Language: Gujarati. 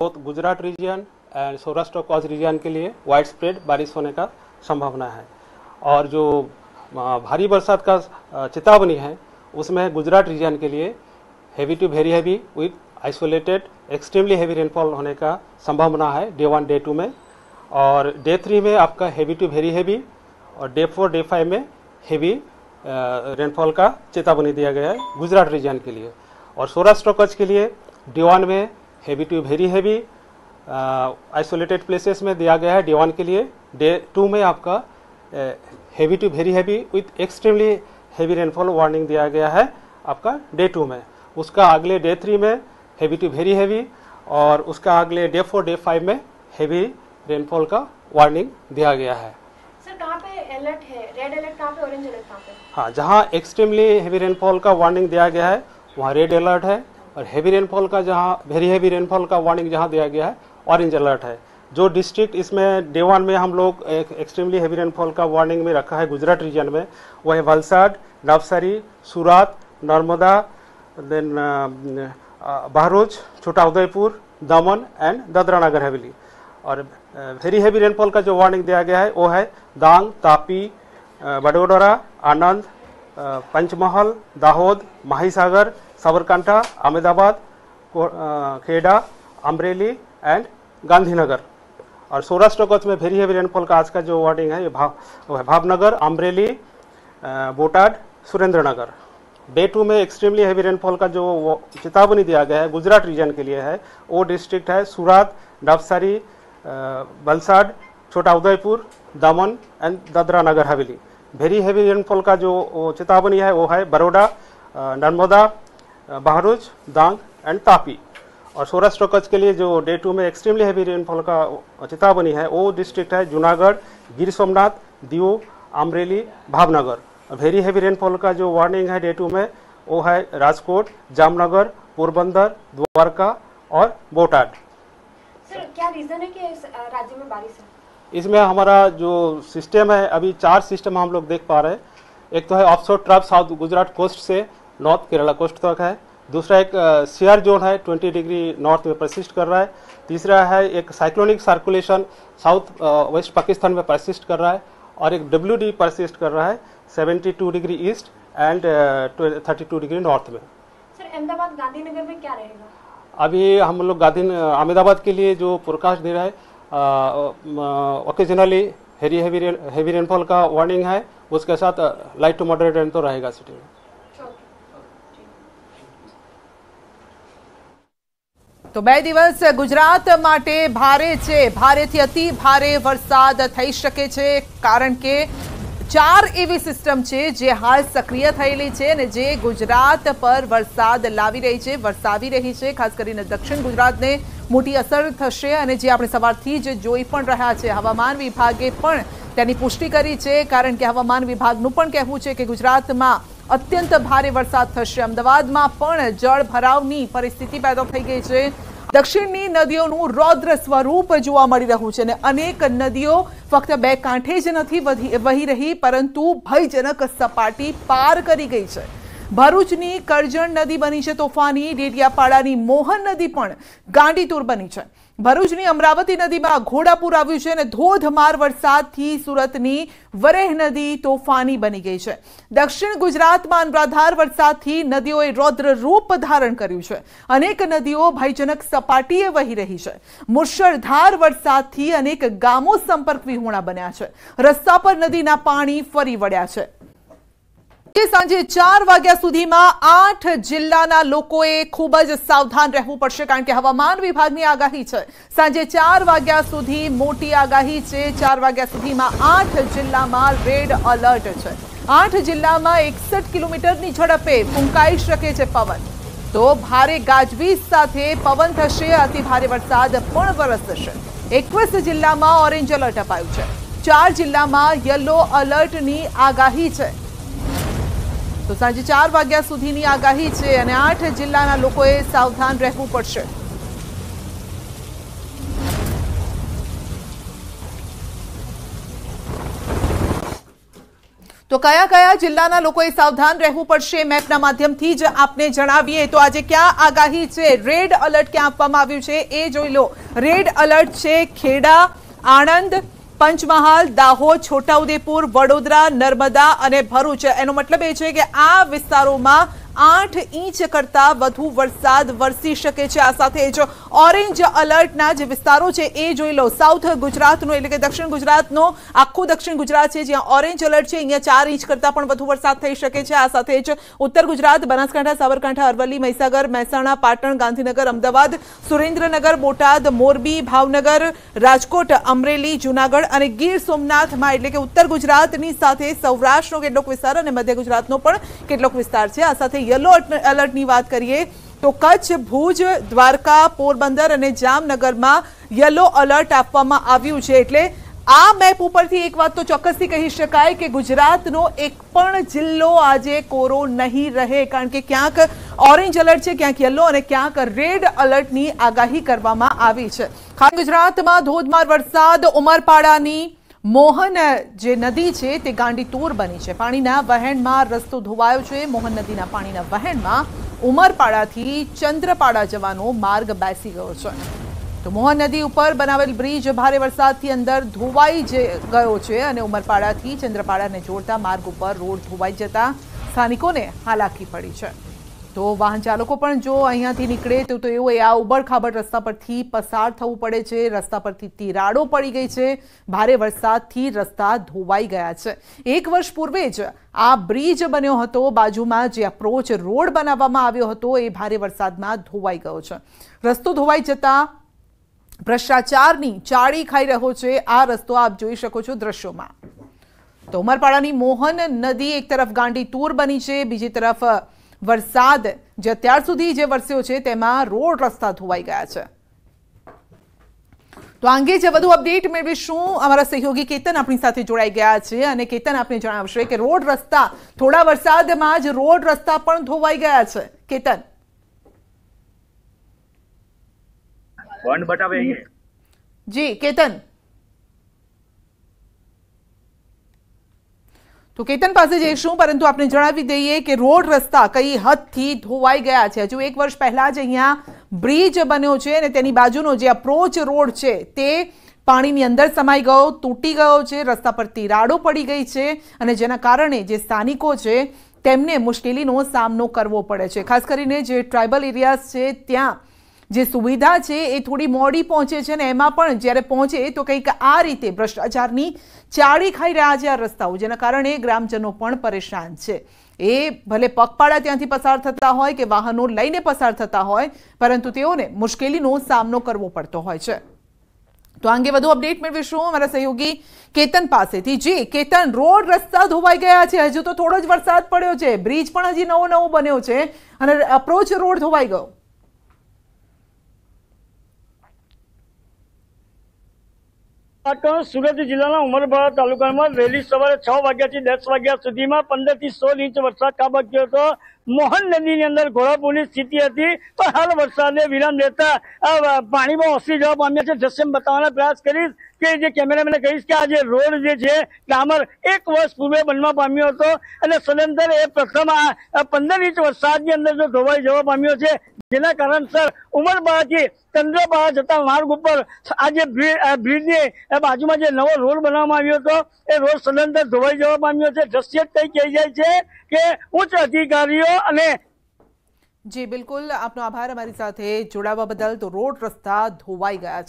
both Gujarat region and Saurashtra Kutch region के लिए वाइड स्प्रेड बारिश होने का संभावना है और जो भारी बरसात का चेतावनी है उसमें गुजरात रीजन के लिए heavy to very heavy with isolated extremely heavy rainfall होने का संभावना है डे वन डे टू में और डे थ्री में आपका हैवी टू वेरी हैवी और डे फोर डे फाइव में हैवी रेनफॉल का चेतावनी दिया गया है गुजरात रीजन के लिए और सौराष्ट्र कच्छ के लिए डे वन में heavy to very heavy isolated places में दिया गया है डे वन के लिए डे टू में आपका heavy to very heavy with extremely heavy rainfall warning दिया गया है आपका डे टू में उसका अगले डे थ्री में हैवी टू वेरी हैवी और उसका अगले डे फोर डे फाइव में हैवी रेनफॉल का वार्निंग दिया गया है हाँ जहाँ एक्सट्रीमली हैवी रेनफॉल का वार्निंग दिया गया है वहाँ रेड अलर्ट है और हैवी रेनफॉल का जहाँ वेरी हैवी रेनफॉल का वार्निंग जहाँ दिया गया है ऑरेंज अलर्ट है जो डिस्ट्रिक्ट इसमें डे वन में हम लोग एक एक्सट्रीमली हैवी रेनफॉल का वार्निंग में रखा है गुजरात रीजन में वह है Valsad Navsari Surat Narmada then uh, uh, Bharuch Chhota Udaipur दमन एंड दादरा नगर हवेली और वेरी हैवी रेनफॉल का जो वार्निंग दिया गया है वो है Dang Tapi uh, Vadodara Anand Panchmahal Dahod Mahisagar Sabarkanta, Ahmedabad Kheda Amreli and Gandhinagar और सौराष्ट्र में वेरी हैवी रेनफॉल का आज का जो वार्डिंग है ये भाव भावनगर अमरेली बोटाड सुरेंद्रनगर बे टू में एक्सट्रीमली हैवी रेनफॉल का जो चेतावनी दिया गया है गुजरात रीजन के लिए है वो डिस्ट्रिक्ट है सूरत नवसारी बलसाड छोटा उदयपुर दमन एंड दादरा नगर हवेली वेरी हैवी रेनफॉल का जो चेतावनी है वो है बड़ोडा नर्मदा बहरूज दांग एंड तापी और सौराष्ट्र कच्छ के लिए जो डे टू में एक्सट्रीमली हैवी रेनफॉल का चेतावनी है वो डिस्ट्रिक्ट है Junagadh Gir Somnath Diu Amreli Bhavnagar very heavy rainfall का जो वार्निंग है डे टू में वो है राजकोट जामनगर पोरबंदर द्वारका और बोटाड सर क्या रीज़न है कि इस राज्य में बारिश है इसमें हमारा जो सिस्टम है अभी चार सिस्टम हम लोग देख पा रहे हैं एक तो है offshore trough south Gujarat coast से नॉर्थ केरला कोस्ट तक है दूसरा एक सियर जोन है 20 डिग्री नॉर्थ में प्रसिस्ट कर रहा है तीसरा है एक cyclonic circulation south west Pakistan में प्रसिस्ट कर रहा है और एक डब्ल्यू डी परसिस्ट कर रहा है 72 degree east and 32 two degree north में सर अहमदाबाद गांधीनगर में क्या रहेगा अभी हम लोग गांधी अहमदाबाद के लिए जो फोरकास्ट दे रहा है ओकेजनली हेरी हेवी रेनफॉल का वार्निंग है उसके साथ लाइट टू मॉडरेट रेन तो रहेगा सिटी में બે દિવસ ગુજરાત માટે ભારે છે ભારેથી অতি ભારે વરસાદ થઈ શકે છે કારણ કે 4 EV સિસ્ટમ છે જે હાલ સક્રિય થયેલી છે અને જે ગુજરાત પર વરસાદ લાવી રહી છે વરસાવી રહી છે ખાસ કરીને દક્ષિણ ગુજરાતને મોટો અસર થશે અને જે આપણે સવારથી જે જોઈ પણ રહ્યા છે હવામાન વિભાગે પણ તેની પુષ્ટિ કરી છે કારણ કે હવામાન વિભાગનું પણ કહેવું છે કે ગુજરાતમાં અત્યંત ભારે વરસાદ થશે અમદાવાદમાં પણ જળ ભરાવની પરિસ્થિતિ પેદા થઈ ગઈ છે દક્ષિણની નદીઓનું રૌદ્ર સ્વરૂપ જોવા મળી રહ્યું છે અને અનેક નદીઓ ફક્ત બે કાંઠે જ નથી વહી રહી પરંતુ ભયજનક સપાટી પાર કરી ગઈ છે ભરૂચની કરજણ નદી બની છે તોફાની ડેડિયાપાડાની મોહન નદી પણ ગાંડીતુર બની છે ભરૂચની અમરાવતી નદીમાં ઘોડાપુર આવ્યું છે અને ધોધમાર વરસાદથી સુરતની વરેહ નદી તોફાની બની ગઈ છે દક્ષિણ ગુજરાતમાં અનરાધાર વરસાદથી નદીઓએ રૌદ્ર રૂપ ધારણ કર્યું છે અનેક નદીઓ ભયજનક સપાટીએ વહી રહી છે મુશળધાર વરસાદથી અનેક ગામો સંપર્ક વિહોણા બન્યા છે રસ્તા પર નદીના પાણી ફરી વળ્યા છે आज सांजे चार सुधी में आठ जिला खूबज सावधान रहू पड़ कारण के हवान विभाग की आगाही है सांजे चार वगैया सुधी मोटी आगाही है चार वगैया सुधी में आठ जिला में रेड अलर्ट है आठ जिला में एकसठ किलोमीटर की झड़पे फूंकाई शे पवन तो भारे गाजवीज साथ पवन थे अति भारे वरसाद वरस एक जिला में ओरेन्ज अलर्ट अपाय चार जिला में येलो अलर्ट की आगाही है તો સાંજે 4 વાગ્યા સુધીની આગાહી છે અને આઠ જિલ્લાના લોકોએ સાવધાન રહેવું પડશે તો કયા કયા જિલ્લાના લોકોએ સાવધાન રહેવું પડશે મેપના માધ્યમથી જ આપને જણાવીએ તો આજે ક્યા આગાહી છે રેડ એલર્ટ ક્યાં આપવામાં આવ્યું છે એ જોઈ લો રેડ એલર્ટ છે ખેડા આણંદ પંચમહાલ દાહોદ છોટાઉદેપુર વડોદરા નર્મદા અને ભરૂચ એનો મતલબ એ છે કે આ વિસ્તારોમાં 8 इंच કરતા વધુ વરસાદ વર્ષી શકે છે આ સાથે જ ઓરેન્જ એલર્ટના જે વિસ્તારો છે એ જોઈ લો સાઉથ ગુજરાતનો એટલે કે દક્ષિણ ગુજરાતનો આખો દક્ષિણ ગુજરાત છે જ્યાં ઓરેન્જ એલર્ટ છે અહીંયા 4 इंच કરતા પણ વધુ વરસાદ થઈ શકે છે આ સાથે જ ઉત્તર ગુજરાત બનાસકાંઠા સાબરકાંઠા અરવલ્લી મહેસાગર મહેસાણા પાટણ ગાંધીનગર અમદાવાદ सुरेंद्रनगर બોટાદ મોરબી ભાવનગર રાજકોટ અમરેલી જૂનાગઢ અને ગીર સોમનાથ માં એટલે કે ઉત્તર ગુજરાતની સાથે સૌરાષ્ટ્રનો કેટલો વિસ્તાર અને મધ્ય ગુજરાતનો પણ કેટલો વિસ્તાર છે આ સાથે યલો એલર્ટની વાત કરીએ તો કચ્છ ભુજ દ્વારકા પોરબંદર અને જામનગરમાં યલો એલર્ટ આપવામાં આવ્યું છે એટલે આ મેપ ઉપરથી એક વાત તો ચોક્કસથી કહી શકાય કે ગુજરાતનો એક પણ જિલ્લો આજે કોરો નહીં રહે કારણ કે ક્યાંક ઓરેન્જ એલર્ટ છે ક્યાંક યલો અને ક્યાંક રેડ એલર્ટની આગાહી કરવામાં આવી છે ખાસ ગુજરાતમાં ધોધમાર વરસાદ ઉમરપાડાની મોહન જે નદી છે તે ગાંડી ગાંડીતોર બની છે પાણીના વહેણમાં રસ્તો ધોવાયો છે મોહન નદીના પાણીના વહેણમાં ઉમરપાડાથી ચંદ્રપાડા જવાનો માર્ગ બેસી ગયો છે તો મોહન નદી ઉપર બનાવેલ બ્રિજ ભારે વરસાદથી અંદર ધોવાઈ ગયો છે અને ઉમરપાડાથી ચંદ્રપાડાને જોડતા માર્ગ ઉપર રોડ ધોવાઈ જતા સ્થાનિકોને હાલાકી પડી છે તો વાહન ચાલકો પણ જો અહીંયાથી નીકળે તો તેઓએ આ ઉબડખાબડ રસ્તા પરથી પસાર થવું પડે છે રસ્તા પરથી તિરાડો પડી ગઈ છે ભારે વરસાદથી રસ્તા ધોવાઈ ગયા છે એક વર્ષ પૂર્વે જ આ બ્રિજ બન્યો હતો બાજુમાં જે અપ્રોચ રોડ બનાવવામાં આવ્યો હતો એ ભારે વરસાદમાં ધોવાઈ ગયો છે રસ્તો ધોવાઈ જતાં ભ્રષ્ટાચારની ચાળી ખાઈ રહ્યો છે આ રસ્તો આપ જોઈ શકો છો દ્રશ્યોમાં તો ઉમરપાડાની મોહન નદી એક તરફ ગાંડી તૂર બની છે બીજી તરફ વરસાદ જે અત્યાર સુધી જે વરસ્યો છે તેમાં રોડ રસ્તા ધોવાઈ ગયા છે તો આ અંગે જે વધુ અપડેટ મેળવીશું અમારા સહયોગી કેતન આપણી સાથે જોડાઈ ગયા છે અને કેતન આપને જણાવશે કે રોડ રસ્તા થોડા વરસાદમાં જ રોડ રસ્તા પણ ધોવાઈ ગયા છે કેતન જી કેતન તો કેતન પાસે જઈશું પરંતુ આપણે જણાવી દઈએ કે રોડ રસ્તા કઈ હદ થી ધોવાઈ ગયા છે જો એક વર્ષ પહેલા જ અહીંયા બ્રિજ બન્યો છે અને તેની बाजूનો જે એપ્રુચ રોડ છે તે પાણીની અંદર સમાઈ ગયો તૂટી ગયો છે રસ્તા પર તિરાડો પડી ગઈ છે અને જેના કારણે જે સ્થાનિકો છે તેમણે મુશ્કેલીનો સામનો કરવો પડે છે ખાસ કરીને જે ટ્રાઇબલ એરિયાસ છે ત્યાં જે સુવિધા છે એ થોડી મોડી પહોંચે છે ને એમાં પણ જ્યારે પહોંચે તો કંઈક આ રીતે ભ્રષ્ટાચારની ચાળી ખાઈ રહ્યા છે આ રસ્તાઓ જેના કારણે ગ્રામજનો પણ પરેશાન છે એ ભલે પગપાળા ત્યાંથી પસાર થતા હોય કે વાહનો લઈને પસાર થતા હોય પરંતુ તેઓને મુશ્કેલીનો સામનો કરવો પડતો હોય છે તો અંગે વધુ અપડેટ મેળવીશું અમારા સહયોગી કેતન પાસેથી જી કેતન રોડ રસ્તા ધોવાઈ ગયા છે હજુ તો થોડો જ વરસાદ પડ્યો છે બ્રિજ પણ હજી નવો નવો બન્યો છે અને અપ્રોચ રોડ ધોવાઈ ગયો સુરત જિલ્લાના ઉમરપાડા તાલુકામાં વહેલી સવારે છ વાગ્યાથી દસ વાગ્યા સુધીમાં પંદરથી સોળ ઇંચ વરસાદ ખાબક્યો હતો મોહન નદીની અંદર ઘોડાપુરની સ્થિતિ હતી પણ હાલ વરસાદને વિરામ લેતા પાણીમાં ઓસરી જવા પામ્યા છે દ્રશ્યમ બતાવવાના પ્રયાસ કરીશ કે જે કેમેરામેને કહીશ કે આ જે રોડ જે છે ડામર એક વર્ષ પૂર્વે બનવા પામ્યો હતો અને સદંતર એ પ્રથમ આ પંદર ઇંચ વરસાદની અંદર જો ધોવાઈ જવા પામ્યો છે જેના કારણસર ઉમરબાથી ચંદ્રબાળા જતા માર્ગ ઉપર આ જે બ્રિજની બાજુમાં જે નવો રોડ બનાવવામાં આવ્યો હતો એ રોડ સદંતર ધોવાઈ જવા પામ્યો છે દ્રશ્ય જ થઈ કહી જાય છે કે ઉચ્ચ અધિકારીઓ जी बिल्कुल आपनो आभार अमरी साथ जोड़ावा बदल तो रोड रस्ता धोवाई गया